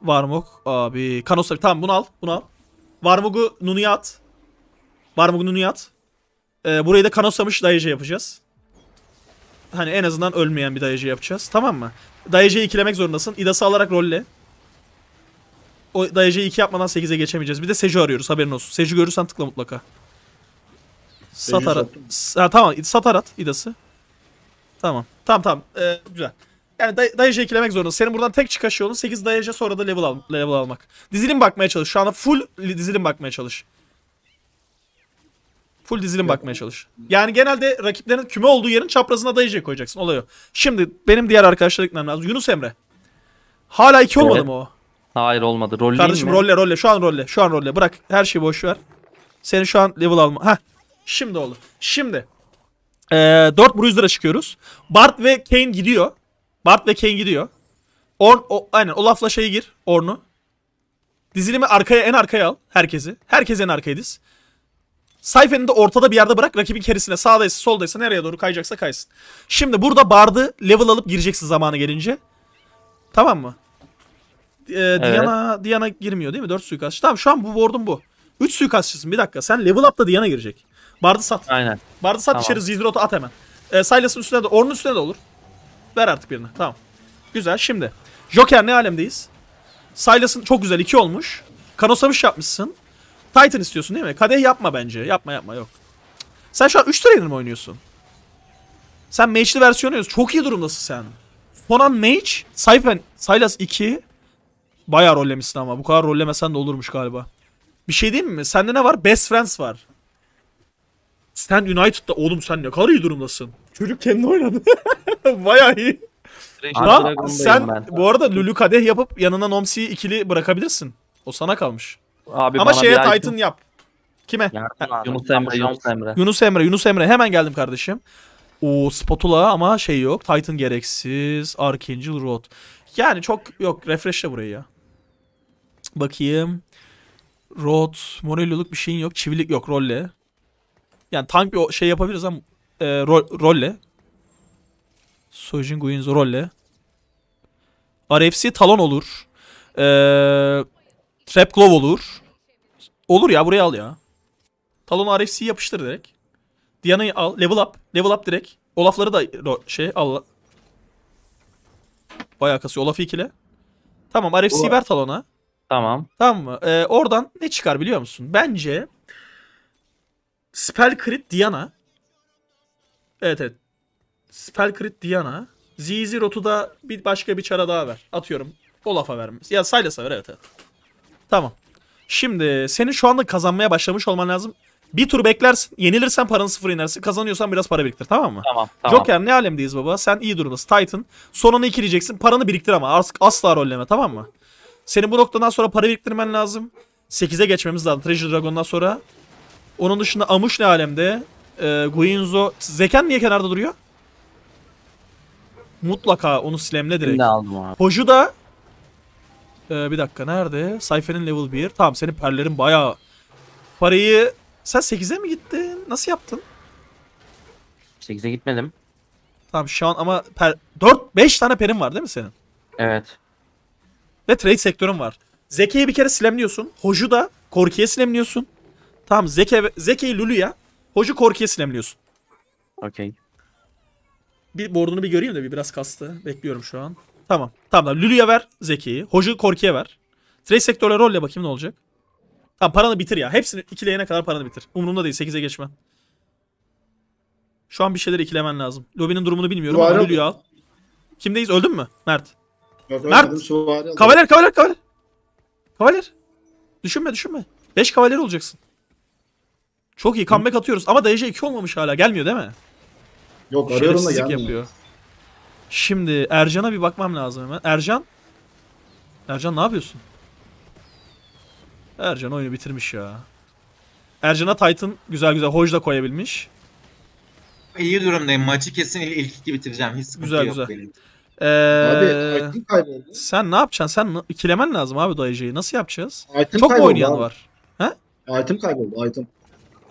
Varmok. Abi. Kanosa. Tamam bunu al. Bunu al. Varmug'u Nunu'ya at. Varmug'u Nunu'ya Ee, burayı da kanosamış dayıcı yapacağız. Hani en azından ölmeyen bir dayıcı yapacağız. Tamam mı? Dayıcıyı ikilemek zorundasın. İdası alarak rolle. O dayıcıyı iki yapmadan 8'e geçemeyeceğiz. Bir de Seju arıyoruz haberin olsun. Seju görürsen tıkla mutlaka. Satarat. Ha, tamam satarat idası. Tamam. Tamam tamam. Ee, güzel. Yani day dayaja ikilemek zorundasın. Senin buradan tek çıkış yolun 8 dayaja sonra da level, al level almak. Dizilim bakmaya çalış. Şu anda full dizilim bakmaya çalış. Full dizilim bakmaya çalış. Yani genelde rakiplerin küme olduğu yerin çaprazına dayaja koyacaksın. Oluyor. Şimdi benim diğer arkadaşlara gitmem lazım. Yunus Emre. Hala iki olmadı evet. mı o? Hayır olmadı. Rolle Kardeşim rolle rolle. Şu an rolle. Şu an rolle. Bırak. Her şeyi boş ver. Seni şu an level alma. Heh. Şimdi oldu. Şimdi. Ee, 4 Bruiser'a çıkıyoruz. Bart ve Kane gidiyor. Bart ve Ken gidiyor. Orn, o, aynen Olaf'la şey gir. Orn'u. Dizilimi arkaya en arkaya al. Herkesi. Herkes en arkaya diz. Sayfeni de ortada bir yerde bırak. Rakibin kerisine sağdaysa soldaysa nereye doğru kayacaksa kaysın. Şimdi burada bardı level alıp gireceksin zamanı gelince. Tamam mı? Ee, evet. Diana, Diana girmiyor değil mi? 4 suikastçı. Tamam şu an bu ward'un bu. 3 suikastçısın bir dakika. Sen level up Diana girecek. Bardı sat. Aynen. Bardı sat tamam. içeri Zidrot'u at hemen. Ee, Silas'ın üstüne de Ornn'un üstüne de olur. Ver artık birini. Tamam. Güzel. Şimdi. Joker ne alemdeyiz? Silas'ın çok güzel. iki olmuş. Kanosamış yapmışsın. Titan istiyorsun değil mi? Kadeh yapma bence. Yapma yapma yok. Sen şu an 3 trainer mi oynuyorsun? Sen mage'li versiyonu oynuyorsun. Çok iyi durumdasın sen. Fonan mage. Sayfen. Silas 2. Bayağı rollemişsin ama. Bu kadar rollemesen de olurmuş galiba. Bir şey diyeyim mi? Sende ne var? Best friends var. Sen United'da oğlum sen ne kadar iyi durumdasın. Çocuk kendi oynadı. [LAUGHS] [LAUGHS] Baya iyi. Lan sen ben. bu arada Lulu kadeh yapıp yanına Nomsi'yi ikili bırakabilirsin. O sana kalmış. Abi Ama şeye Titan için... yap. Kime? Yunus Emre, Yunus Emre. Yunus Emre, Yunus Emre. Hemen geldim kardeşim. O spatula ama şey yok. Titan gereksiz. Archangel Road. Yani çok yok. Refresh'le burayı ya. Bakayım. Road. Morelloluk bir şeyin yok. Çivilik yok. Rolle. Yani tank bir şey yapabiliriz ama e, ro rolle. Sojin Guinzo Rolle. RFC Talon olur. Ee, Trap Glove olur. Olur ya buraya al ya. Talon RFC'yi yapıştır direkt. Diana'yı al. Level up. Level up direkt. Olaf'ları da şey al. Bayağı kasıyor. Olaf'ı ikile. Tamam RFC ver Talon'a. Tamam. Tamam mı? Ee, oradan ne çıkar biliyor musun? Bence Spell Crit Diana. Evet evet. Spellcrit Diana. ZZ Rotu'da bir başka bir çara daha ver. Atıyorum. Olaf'a vermez. Ya Silas'a ver evet evet. Tamam. Şimdi senin şu anda kazanmaya başlamış olman lazım. Bir tur beklersin. Yenilirsen paranı sıfır inersin. Kazanıyorsan biraz para biriktir tamam mı? Tamam. tamam. Joker ne alemdeyiz baba? Sen iyi durumdasın. Titan. Sonunu ikileyeceksin. Paranı biriktir ama artık asla rolleme tamam mı? Senin bu noktadan sonra para biriktirmen lazım. 8'e geçmemiz lazım Treasure Dragon'dan sonra. Onun dışında Amush ne alemde? Ee, Guinzo. Zeken niye kenarda duruyor? Mutlaka onu slamle direkt. Ben aldım abi. Hoju da ee, bir dakika nerede? Sayfenin level 1. Tamam senin perlerin bayağı parayı sen 8'e mi gittin? Nasıl yaptın? 8'e gitmedim. Tamam şu an ama per... 4 5 tane perin var değil mi senin? Evet. Ve trade sektörün var. Zeki'yi bir kere slamliyorsun. Hoju da Korki'ye slamliyorsun. Tamam Zeke, Zeki'yi Lulu'ya. Hoju Korki'ye slamliyorsun. Okey. Bir board'unu bir göreyim de bir biraz kastı. Bekliyorum şu an. Tamam. Tamam. Lulu'ya ver Zeki'yi. hoca Korki'ye ver. Trade sektörle rolle bakayım ne olacak. Tamam paranı bitir ya. Hepsini ikileyene kadar paranı bitir. Umurumda değil. 8'e geçme. Şu an bir şeyler ikilemen lazım. Lobinin durumunu bilmiyorum Suvari ama Lulu'yu al. Kimdeyiz? Öldün mü? Mert. Yok, Mert. Kavaler kavaler kavaler. Kavaler. Düşünme düşünme. 5 kavaler olacaksın. Çok iyi comeback atıyoruz ama DG 2 olmamış hala gelmiyor değil mi? Yok arıyorum da gelmiyor. yapıyor. Şimdi Ercan'a bir bakmam lazım hemen. Ercan? Ercan ne yapıyorsun? Ercan oyunu bitirmiş ya. Ercan'a Titan güzel güzel hoj da koyabilmiş. İyi durumdayım. Maçı kesin il- ilk iki bitireceğim. Hiç sıkıntı Güzel, yok güzel. benim. Ee, Abi sen ne yapacaksın? Sen n- ikilemen lazım abi dayıcıyı. Nasıl yapacağız? Item Çok mu oynayan abi. var? Item kayboldu item. Item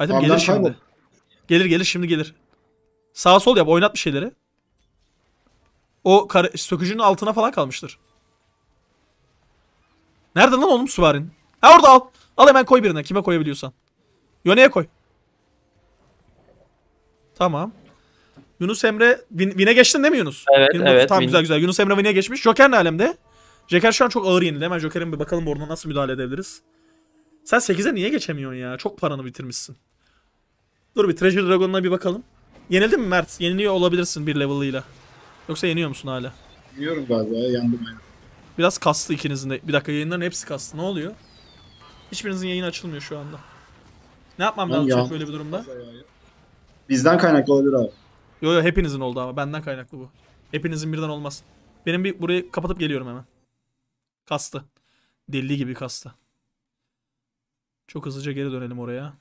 Tamam, gelir şimdi. kayboldum. Gelir gelir şimdi gelir. Sağ sol yap oynat bir şeyleri. O kara, sökücünün altına falan kalmıştır. Nereden lan oğlum süvarin? Ha orada al. Al hemen koy birine. Kime koyabiliyorsan. Yöneye koy. Tamam. Yunus Emre Vin'e geçtin değil mi Yunus? Evet Benim evet. Tamam win. güzel güzel. Yunus Emre Vin'e geçmiş. Joker ne alemde? Joker şu an çok ağır yenildi. Hemen Joker'in bir bakalım oradan nasıl müdahale edebiliriz. Sen 8'e niye geçemiyorsun ya? Çok paranı bitirmişsin. Dur bir Treasure Dragon'una bir bakalım. Yenildin mi Mert? Yeniliyor olabilirsin bir level'ıyla. Yoksa yeniyor musun hala? Yeniyorum galiba ya, yandım aynen. Biraz kastı ikinizin de. Bir dakika yayınların hepsi kastı. Ne oluyor? Hiçbirinizin yayını açılmıyor şu anda. Ne yapmam ben lazım ya. böyle bir durumda? Bizden kaynaklı olabilir abi. Yo yo hepinizin oldu ama benden kaynaklı bu. Hepinizin birden olmaz. Benim bir burayı kapatıp geliyorum hemen. Kastı. Deli gibi kastı. Çok hızlıca geri dönelim oraya.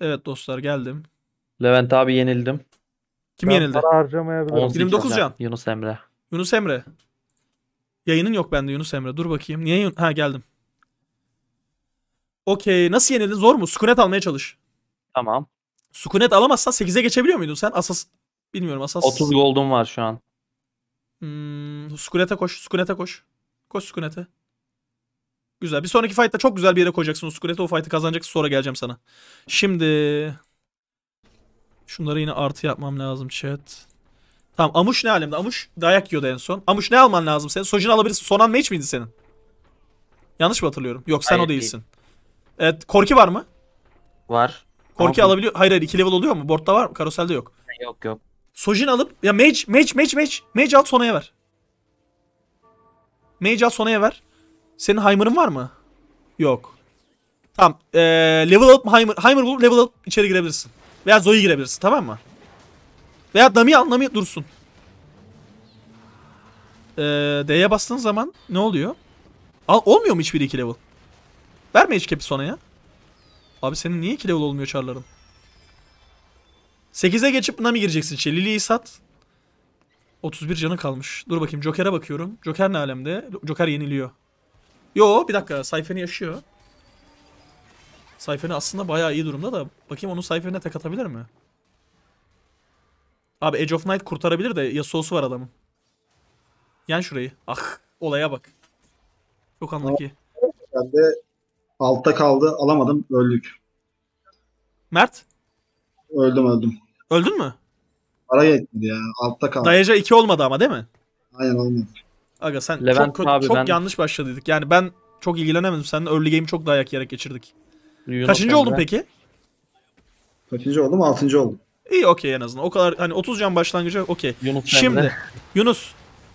Evet dostlar geldim. Levent abi yenildim. Kim ben yenildi? Para harcamayabilirim. 29 can. Yunus Emre. Yunus Emre. Yayının yok bende Yunus Emre. Dur bakayım. Niye Ha geldim. Okey. Nasıl yenildin? Zor mu? Sukunet almaya çalış. Tamam. Sukunet alamazsan 8'e geçebiliyor muydun sen? Asas bilmiyorum asas. 30 gold'um var şu an. Hmm, sukunete koş. Sukunete koş. Koş sukunete. Güzel. Bir sonraki fight'ta çok güzel bir yere koyacaksın Uskuret'i. O fight'ı kazanacaksın sonra geleceğim sana. Şimdi... Şunları yine artı yapmam lazım chat. Tamam Amuş ne alemde? Amuş dayak yiyordu en son. Amuş ne alman lazım senin? Sojin alabilirsin. Sonan mage miydi senin? Yanlış mı hatırlıyorum? Yok sen hayır, o değilsin. Değil. Evet Korki var mı? Var. Korki alabiliyor. Hayır hayır 2 level oluyor mu? Board'da var mı? Karoselde yok. Yok yok. Sojin alıp ya mage mage mage mage mage al Sona'ya ver. Mage al Sona'ya ver. Senin Heimer'ın var mı? Yok. Tamam. Ee, level alıp Heimer, Heimer bulup level alıp içeri girebilirsin. Veya Zoe'yi girebilirsin tamam mı? Veya Nami al Nami dursun. Ee, D'ye bastığın zaman ne oluyor? Al, olmuyor mu hiçbir iki level? Verme hiç kepi sona ya. Abi senin niye iki level olmuyor çarların? 8'e geçip Nami gireceksin içeri. Lili'yi sat. 31 canı kalmış. Dur bakayım Joker'e bakıyorum. Joker ne alemde? Joker yeniliyor. Yo bir dakika Sayfen'i yaşıyor. Sayfen'i aslında bayağı iyi durumda da bakayım onun Sayfen'e tek atabilir mi? Abi Edge of Night kurtarabilir de Yasuo'su var adamın. Yen şurayı. Ah olaya bak. Çok anlaki. Ben de altta kaldı alamadım öldük. Mert? Öldüm öldüm. Öldün mü? Para yetmedi ya altta kaldı. Dayaca 2 olmadı ama değil mi? Aynen olmadı. Aga sen Levent çok, kötü, abi, çok ben... yanlış başladıydık. Yani ben çok ilgilenemedim. Seninle early game'i çok dayak yiyerek geçirdik. Yunus Kaçıncı oldun ben... peki? Kaçıncı oldum? Altıncı oldum. İyi okey en azından. O kadar hani 30 can başlangıcı okey. Şimdi Yunus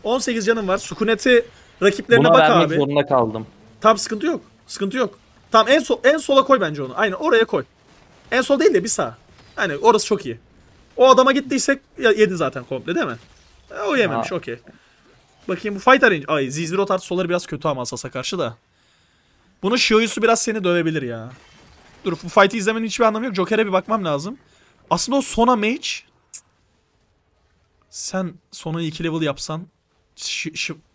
18 canım var. Sukuneti rakiplerine Buna bak abi. Buna vermek zorunda kaldım. Tam sıkıntı yok. Sıkıntı yok. Tam en sol en sola koy bence onu. Aynen oraya koy. En sol değil de bir sağ. Yani orası çok iyi. O adama gittiysek yedi zaten komple değil mi? E, o yememiş okey. Bakayım bu fight Range. Ay Zizbirot artı soları biraz kötü ama Asas'a karşı da. Bunun Shio'yusu biraz seni dövebilir ya. Dur bu fight'i izlemenin hiçbir anlamı yok. Joker'e bir bakmam lazım. Aslında o Sona Mage. Sen sona 2 level yapsan.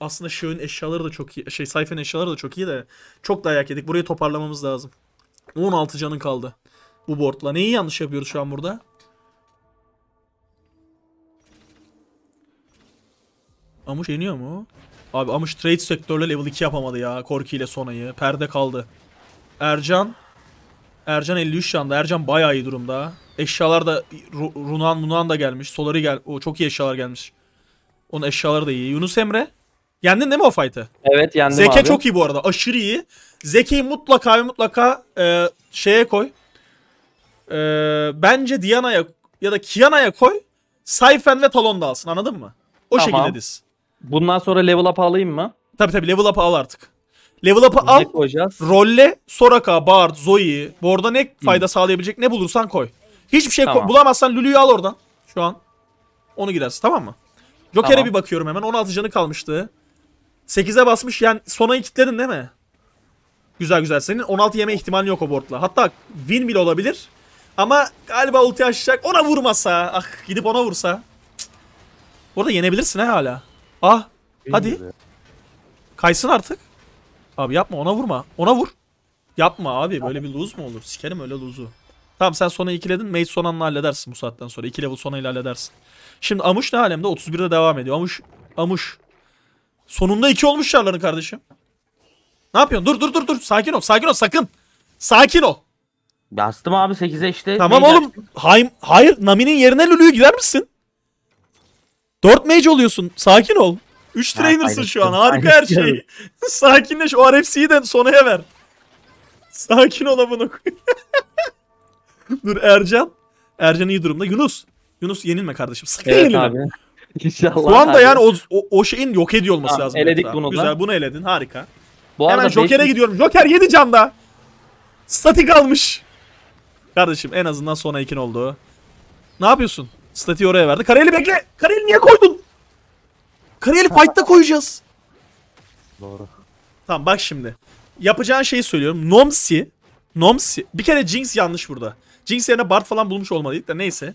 aslında Shio'nun eşyaları da çok iyi. Şey Sayfen'in eşyaları da çok iyi de. Çok dayak yedik. Burayı toparlamamız lazım. 16 canın kaldı. Bu boardla. Neyi yanlış yapıyoruz şu an burada? Amuş yeniyor mu? Abi Amuş trade sektörle level 2 yapamadı ya. Korki ile Sona'yı. Perde kaldı. Ercan. Ercan 53 yanda. Ercan bayağı iyi durumda. Eşyalar da Runan Runan da gelmiş. Solari gel. O çok iyi eşyalar gelmiş. Onun eşyaları da iyi. Yunus Emre. Yendin değil mi o fight'ı? Evet yendim Zeke abi. çok iyi bu arada. Aşırı iyi. Zeke'yi mutlaka ve mutlaka e, şeye koy. E, bence Diana'ya ya da Kiana'ya koy. Sayfen ve Talon da alsın anladın mı? O tamam. şekilde diz. Bundan sonra level up alayım mı? Tabi tabi level up al artık. Level up'ı al. koyacağız? Rolle, Soraka, Bard, Zoe. Bu arada ne fayda Hı. sağlayabilecek ne bulursan koy. Hiçbir şey tamam. bulamazsan Lulu'yu al oradan. Şu an. Onu girersin tamam mı? Joker'e tamam. bir bakıyorum hemen. 16 canı kalmıştı. 8'e basmış. Yani sonayı kilitledin değil mi? Güzel güzel. Senin 16 yeme ihtimali yok o boardla. Hatta win bile olabilir. Ama galiba ulti açacak. Ona vurmasa. Ah gidip ona vursa. Cık. Bu arada yenebilirsin he hala. Ah. Hadi. Kaysın artık. Abi yapma ona vurma. Ona vur. Yapma abi böyle bir lose mu olur? Sikerim öyle lose'u. Tamam sen sonra ikiledin. Mage son anla halledersin bu saatten sonra. İki level sona ile halledersin. Şimdi Amuş ne alemde? 31'de devam ediyor. Amuş. Amuş. Sonunda iki olmuş şarların kardeşim. Ne yapıyorsun? Dur dur dur dur. Sakin ol. Sakin ol sakın. Sakin ol. Bastım abi 8'e işte. Tamam Neyi oğlum. Hayır, hayır Nami'nin yerine Lulu'yu girer misin? 4 mage oluyorsun. Sakin ol. 3 trainer'sın şu an. Harika her şey. [LAUGHS] Sakinleş. O RFC'yi de sonaya ver. Sakin ol bunu. [LAUGHS] Dur Ercan. Ercan iyi durumda. Yunus. Yunus yenilme kardeşim. Sakın evet, yenilme. Abi. [LAUGHS] İnşallah. Şu anda abi. yani o, o, o şeyin yok ediyor olması tamam, lazım. Eledik bunu Güzel bunu eledin. Harika. Bu Hemen Joker'e beş... gidiyorum. Joker 7 canda. Statik almış. Kardeşim en azından sona ikin oldu. Ne yapıyorsun? Statiği oraya verdi. Kareli bekle. Kareli niye koydun? Kareli fight'ta koyacağız. Doğru. Tamam bak şimdi. Yapacağın şeyi söylüyorum. Nomsi. Nomsi. Bir kere Jinx yanlış burada. Jinx yerine Bart falan bulmuş olmalıydık da neyse.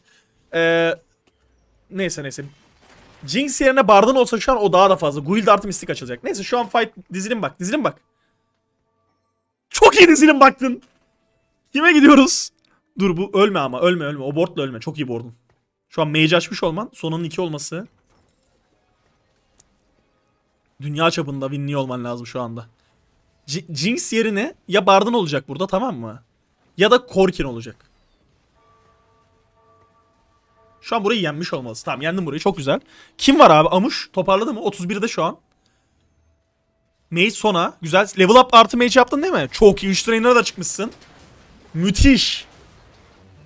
Ee, neyse neyse. Jinx yerine Bard'ın olsa şu an o daha da fazla. Guild artı mistik açılacak. Neyse şu an fight dizilim bak. Dizilim bak. Çok iyi dizilim baktın. Kime gidiyoruz? Dur bu ölme ama ölme ölme. O boardla ölme. Çok iyi boardun. Şu an mage açmış olman sonunun 2 olması. Dünya çapında winli olman lazım şu anda. J Jinx yerine ya Bard'ın olacak burada tamam mı? Ya da Korkin olacak. Şu an burayı yenmiş olmalısın. Tamam yendim burayı çok güzel. Kim var abi? Amuş toparladı mı? 31'de şu an. Mage sona. Güzel. Level up artı mage yaptın değil mi? Çok iyi. 3 trainer'a da çıkmışsın. Müthiş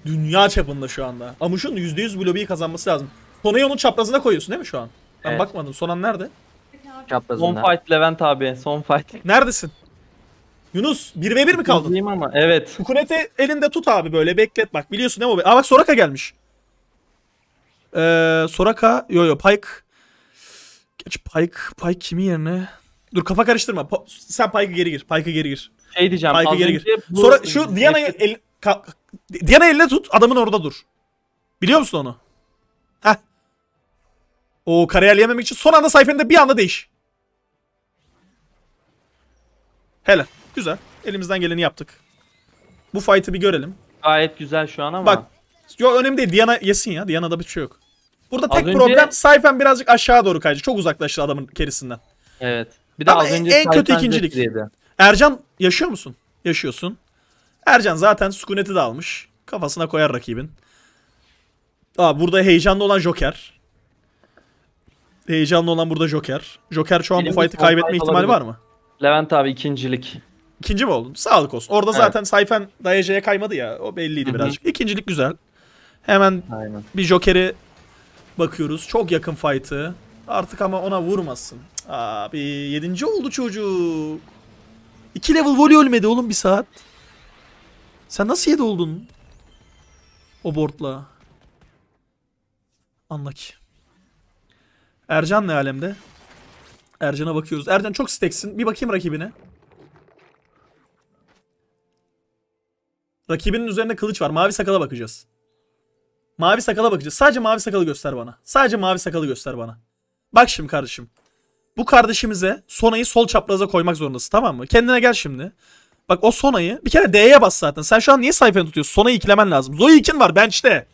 dünya çapında şu anda. Amuş'un %100 bu lobiyi kazanması lazım. Sonayı onun çaprazına koyuyorsun değil mi şu an? Ben Evet. bakmadım. Sonan nerede? Çaprazında. Son fight Levent abi. Son fight. Neredesin? Yunus 1 ve 1 mi kaldın? Üzgünüm ama evet. Kukunete elinde tut abi böyle beklet bak. Biliyorsun değil mi? o Aa bak Soraka gelmiş. Ee, Soraka, yo yo Pike. Geç Pike, Pike kimi yerine? Dur kafa karıştırma. Pa- sen Pike'ı geri gir. Pike'ı geri gir. Şey diyeceğim. Pike'ı geri gir. Sonra şey şu Diana'yı el- Ka diğer elle tut. Adamın orada dur. Biliyor musun onu? Heh. O kariyer yememek için son anda sayfende bir anda değiş. Hele. Güzel. Elimizden geleni yaptık. Bu fight'ı bir görelim. Gayet güzel şu an ama. Bak. Yo önemli değil. Diana yesin ya. Diana'da bir şey yok. Burada tek az problem önce... sayfen birazcık aşağı doğru kayacak. Çok uzaklaştı adamın kerisinden. Evet. Bir de az önce en kötü ikincilik. Yedi. Ercan yaşıyor musun? Yaşıyorsun. Ercan zaten Sukunet'i de almış. Kafasına koyar rakibin. Aa, burada heyecanlı olan Joker. Heyecanlı olan burada Joker. Joker şu an Benim bu fight'ı kaybetme fight ihtimali olabilir. var mı? Levent abi ikincilik. İkinci mi oldun? Sağlık olsun. Orada evet. zaten sayfen dayeceye kaymadı ya. O belliydi Hı-hı. birazcık. İkincilik güzel. Hemen Aynen. bir Joker'i bakıyoruz. Çok yakın fight'ı. Artık ama ona vurmasın. Abi yedinci oldu çocuk. İki level voley ölmedi oğlum bir saat. Sen nasıl yedi oldun? O boardla. Anla ki. Ercan ne alemde? Ercan'a bakıyoruz. Ercan çok steksin. Bir bakayım rakibine. Rakibinin üzerinde kılıç var. Mavi sakala bakacağız. Mavi sakala bakacağız. Sadece mavi sakalı göster bana. Sadece mavi sakalı göster bana. Bak şimdi kardeşim. Bu kardeşimize Sona'yı sol çapraza koymak zorundasın tamam mı? Kendine gel şimdi. Bak o Sona'yı bir kere D'ye bas zaten. Sen şu an niye sayfanı tutuyorsun? Sona'yı ikilemen lazım. Zoe ikin var bench'te.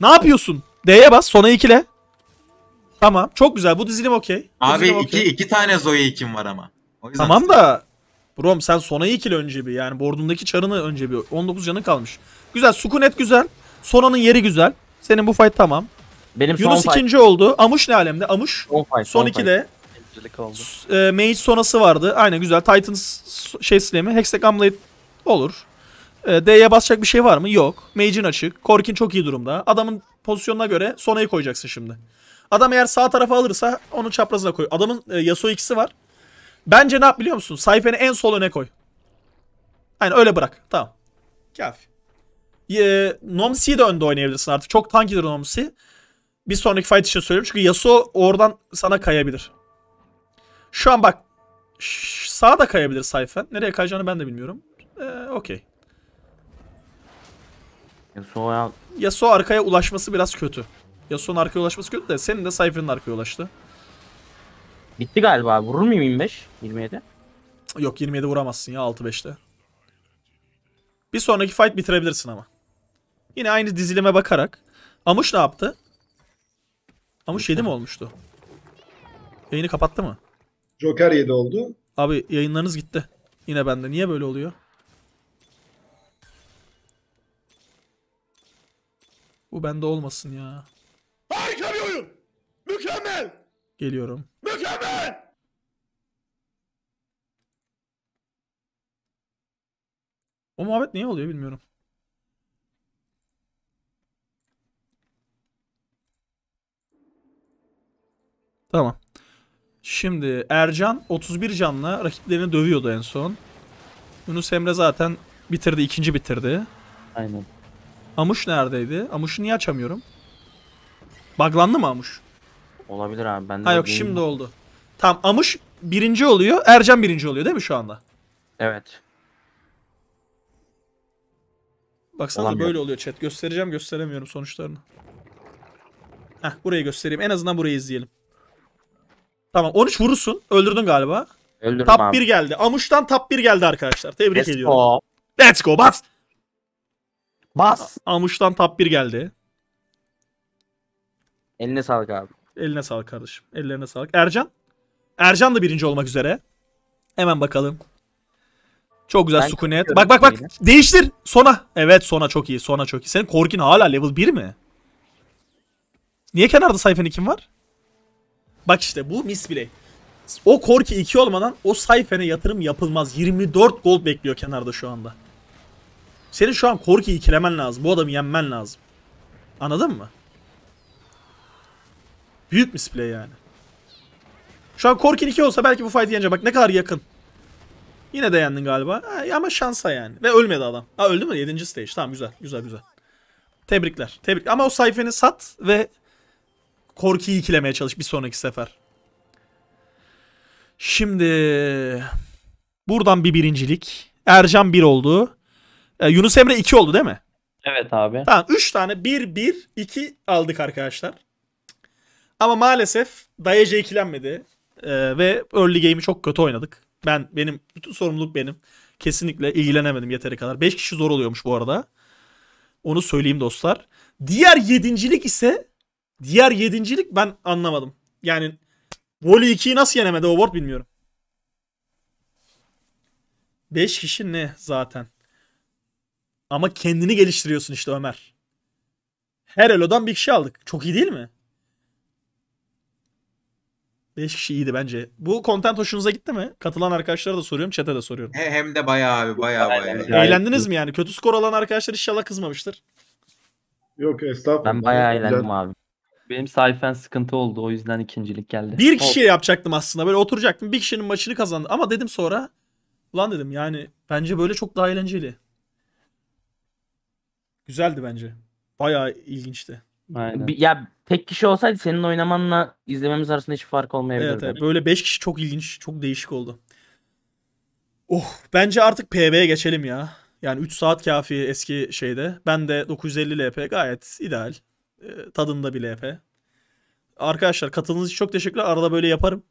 Ne yapıyorsun? D'ye bas Sona'yı ikile. Tamam çok güzel bu dizilim okey. Abi dizilim iki, okay. iki tane Zoe ikin var ama. O tamam da Brom sen Sona'yı ikile önce bir yani bordundaki çarını önce bir 19 canın kalmış. Güzel Sukunet güzel. Sona'nın yeri güzel. Senin bu fight tamam. Benim Yunus son ikinci fight. oldu. Amuş ne alemde? Amuş son, fight, son, son 2'de. Fight. Birincilik oldu. E, Mage sonrası vardı. Aynen güzel. Titans şey slam'i. Hextech Blade olur. E, D'ye basacak bir şey var mı? Yok. Mage'in açık. Korkin çok iyi durumda. Adamın pozisyonuna göre Sona'yı koyacaksın şimdi. Adam eğer sağ tarafa alırsa onu çaprazına koy. Adamın e, Yasuo ikisi var. Bence ne yap biliyor musun? Sayfeni en sol öne koy. Aynen öyle bırak. Tamam. Kafi. E, Nomsi'yi de önde oynayabilirsin artık. Çok tankidir Nomsi. Bir sonraki fight için söylüyorum. Çünkü Yasuo oradan sana kayabilir. Şu an bak sağa da kayabilir sayfen. Nereye kayacağını ben de bilmiyorum. Ee, Okey. Yasuo'ya... Yasuo arkaya ulaşması biraz kötü. Yasuo'nun arkaya ulaşması kötü de senin de Cypher'ın arkaya ulaştı. Bitti galiba. Vurur muyum 25? 27? Yok 27 vuramazsın ya 6-5'te. Bir sonraki fight bitirebilirsin ama. Yine aynı dizilime bakarak. Amuş ne yaptı? Amuş 7 mi olmuştu? Yayını kapattı mı? Joker 7 oldu. Abi yayınlarınız gitti. Yine bende. Niye böyle oluyor? Bu bende olmasın ya. Harika bir oyun. Mükemmel. Geliyorum. Mükemmel. O muhabbet niye oluyor bilmiyorum. Tamam. Şimdi Ercan 31 canla rakiplerini dövüyordu en son. Yunus Emre zaten bitirdi. ikinci bitirdi. Aynen. Amuş neredeydi? Amuş'u niye açamıyorum? Baglandı mı Amuş? Olabilir abi. Ben de ha yok değilim. şimdi oldu. Tamam Amuş birinci oluyor. Ercan birinci oluyor değil mi şu anda? Evet. Baksana Olamıyor. böyle oluyor chat. Göstereceğim gösteremiyorum sonuçlarını. Heh burayı göstereyim. En azından burayı izleyelim. Tamam 13 vurursun. Öldürdün galiba. Öldürdüm top abi. 1 geldi. Amuş'tan top 1 geldi arkadaşlar. Tebrik Let's ediyorum. Go. Let's go bas. Bas. Amuş'tan top 1 geldi. Eline sağlık abi. Eline sağlık kardeşim. Ellerine sağlık. Ercan. Ercan da birinci olmak üzere. Hemen bakalım. Çok güzel ben Sukunet. Bak bak bak. Şeyini. Değiştir. Sona. Evet Sona çok iyi. Sona çok iyi. Senin Korkin hala level 1 mi? Niye kenarda sayfanın kim var? Bak işte bu misplay. O Korki 2 olmadan o sayfene yatırım yapılmaz. 24 gol bekliyor kenarda şu anda. Senin şu an Korki ikilemen lazım. Bu adamı yenmen lazım. Anladın mı? Büyük misplay yani. Şu an Korki 2 olsa belki bu fight'i yenecek. Bak ne kadar yakın. Yine de yendin galiba. Ha, ama şansa yani. Ve ölmedi adam. Ha öldü mü? 7. stage. Tamam güzel. Güzel güzel. Tebrikler. Tebrik. Ama o sayfeni sat ve Korkuyu ikilemeye çalış bir sonraki sefer. Şimdi buradan bir birincilik. Ercan bir oldu. Ee, Yunus Emre iki oldu değil mi? Evet abi. Tamam üç tane bir bir iki aldık arkadaşlar. Ama maalesef Dayece ikilenmedi. Ee, ve early game'i çok kötü oynadık. Ben benim bütün sorumluluk benim. Kesinlikle ilgilenemedim yeteri kadar. 5 kişi zor oluyormuş bu arada. Onu söyleyeyim dostlar. Diğer yedincilik ise Diğer yedincilik ben anlamadım. Yani Voli 2'yi nasıl yenemedi o board bilmiyorum. 5 kişi ne zaten. Ama kendini geliştiriyorsun işte Ömer. Her elodan bir kişi aldık. Çok iyi değil mi? 5 kişi iyiydi bence. Bu content hoşunuza gitti mi? Katılan arkadaşlara da soruyorum, chat'e de soruyorum. He, hem de bayağı abi, bayağı bayağı. Eğlendiniz mi yani? Kötü skor alan arkadaşlar inşallah kızmamıştır. Yok estağfurullah. Ben bayağı eğlendim abi. Benim sayfen sıkıntı oldu. O yüzden ikincilik geldi. Bir kişiye yapacaktım aslında. Böyle oturacaktım. Bir kişinin maçını kazandı. Ama dedim sonra lan dedim yani bence böyle çok daha eğlenceli. Güzeldi bence. Bayağı ilginçti. Aynen. Ya tek kişi olsaydı senin oynamanla izlememiz arasında hiç fark olmayabilirdi. Evet, evet. böyle 5 kişi çok ilginç, çok değişik oldu. Oh, bence artık PB'ye geçelim ya. Yani 3 saat kafi eski şeyde. Ben de 950 LP gayet ideal. E, tadında bile epe. Arkadaşlar katıldığınız için çok teşekkürler. Arada böyle yaparım.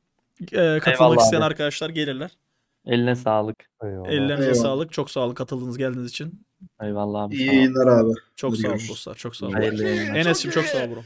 E, katılmak Eyvallah isteyen abi. arkadaşlar gelirler. Eline sağlık. Eyvallah. Ellerinize Eyvallah. sağlık. Çok sağ olun katıldığınız geldiğiniz için. Eyvallah abi. İyi yayınlar abi. Çok sağ olun dostlar. Çok sağ olun. Enes'cim çok sağ ol bro.